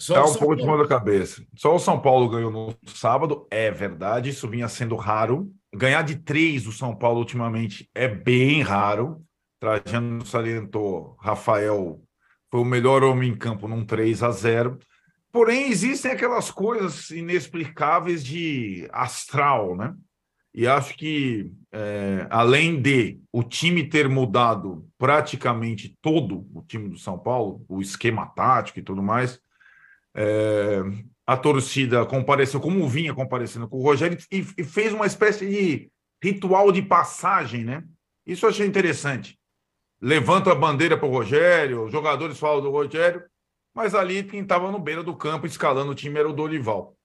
Está um pouco de mão da cabeça. Só o São Paulo ganhou no sábado, é verdade, isso vinha sendo raro. Ganhar de três o São Paulo ultimamente é bem raro. Trajano salientou, Rafael foi o melhor homem em campo num 3 a 0 Porém, existem aquelas coisas inexplicáveis de astral, né? E acho que, é, além de o time ter mudado praticamente todo, o time do São Paulo, o esquema tático e tudo mais, é, a torcida compareceu como vinha comparecendo com o Rogério e, e, fez uma espécie de ritual de passagem, né? Isso eu achei interessante. Levanta a bandeira para o Rogério, os jogadores falam do Rogério, mas ali quem estava no beira do campo escalando o time era o Dorival.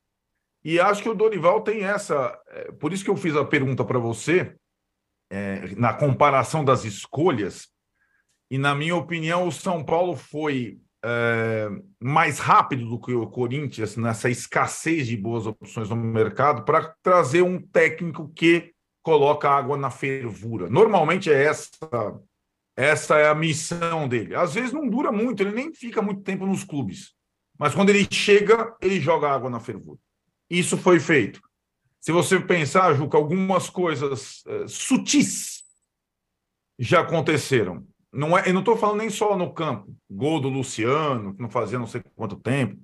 E acho que o Dorival tem essa. É, por isso que eu fiz a pergunta para você, é, na comparação das escolhas, e na minha opinião, o São Paulo foi é, mais rápido do que o Corinthians nessa escassez de boas opções no mercado para trazer um técnico que coloca água na fervura. Normalmente é essa essa é a missão dele. Às vezes não dura muito, ele nem fica muito tempo nos clubes. Mas quando ele chega, ele joga água na fervura. Isso foi feito. Se você pensar, Juca, algumas coisas é, sutis já aconteceram. Não é, eu não estou falando nem só no campo. Gol do Luciano, que não fazia não sei quanto tempo.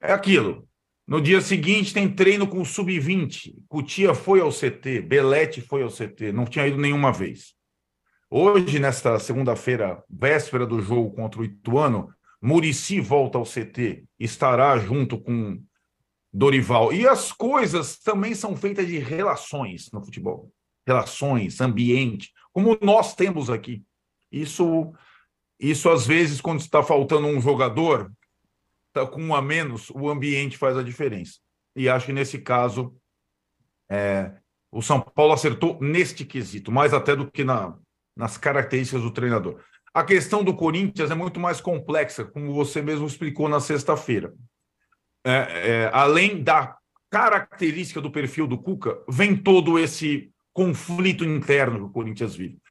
É aquilo. No dia seguinte tem treino com o sub-20. Cutia foi ao CT, Belete foi ao CT, não tinha ido nenhuma vez. Hoje, nesta segunda-feira, véspera do jogo contra o Ituano, Murici volta ao CT, estará junto com Dorival. E as coisas também são feitas de relações no futebol. Relações, ambiente, como nós temos aqui. Isso, isso às vezes, quando está faltando um jogador, tá com um a menos, o ambiente faz a diferença. E acho que nesse caso, é, o São Paulo acertou neste quesito, mais até do que na, nas características do treinador. A questão do Corinthians é muito mais complexa, como você mesmo explicou na sexta-feira. É, é, além da característica do perfil do Cuca, vem todo esse conflito interno que o Corinthians vive.